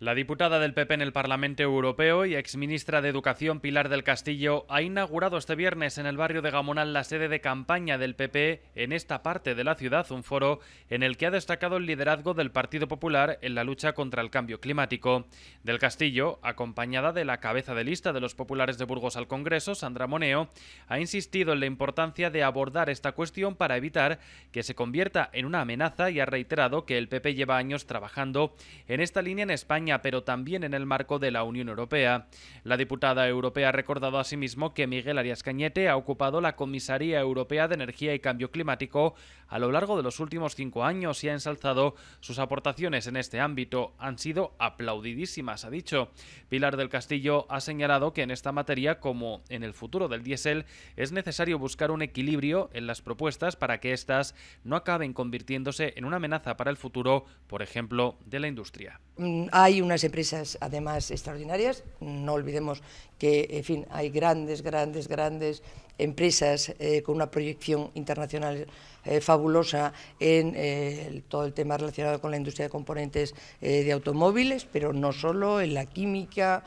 La diputada del PP en el Parlamento Europeo y exministra de Educación Pilar del Castillo ha inaugurado este viernes en el barrio de Gamonal la sede de campaña del PP en esta parte de la ciudad, un foro en el que ha destacado el liderazgo del Partido Popular en la lucha contra el cambio climático. Del Castillo, acompañada de la cabeza de lista de los populares de Burgos al Congreso, Sandra Moneo, ha insistido en la importancia de abordar esta cuestión para evitar que se convierta en una amenaza y ha reiterado que el PP lleva años trabajando en esta línea en España pero también en el marco de la Unión Europea. La diputada europea ha recordado asimismo que Miguel Arias Cañete ha ocupado la Comisaría Europea de Energía y Cambio Climático a lo largo de los últimos cinco años y ha ensalzado sus aportaciones en este ámbito. Han sido aplaudidísimas, ha dicho. Pilar del Castillo ha señalado que en esta materia, como en el futuro del diésel, es necesario buscar un equilibrio en las propuestas para que éstas no acaben convirtiéndose en una amenaza para el futuro, por ejemplo, de la industria. Mm, hay unas empresas, además, extraordinarias. No olvidemos que, en fin, hay grandes, grandes, grandes empresas eh, con una proyección internacional eh, fabulosa en eh, todo el tema relacionado con la industria de componentes de automóviles, pero no solo, en la química,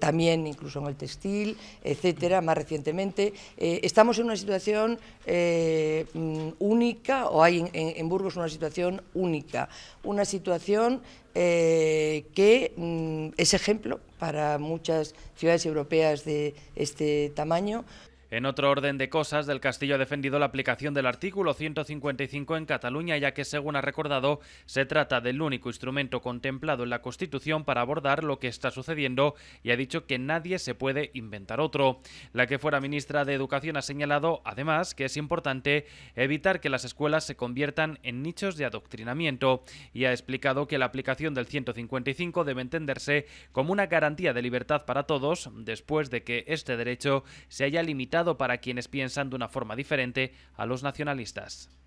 también incluso en el textil, etcétera, más recientemente. estamos en una situación mm, única, o hay en, Burgos una situación única, una situación que mm, es ejemplo para muchas ciudades europeas de este tamaño. En otro orden de cosas, Del Castillo ha defendido la aplicación del artículo 155 en Cataluña, ya que, según ha recordado, se trata del único instrumento contemplado en la Constitución para abordar lo que está sucediendo y ha dicho que nadie se puede inventar otro. La que fuera ministra de Educación ha señalado, además, que es importante evitar que las escuelas se conviertan en nichos de adoctrinamiento y ha explicado que la aplicación del 155 debe entenderse como una garantía de libertad para todos después de que este derecho se haya limitado para quienes piensan de una forma diferente a los nacionalistas.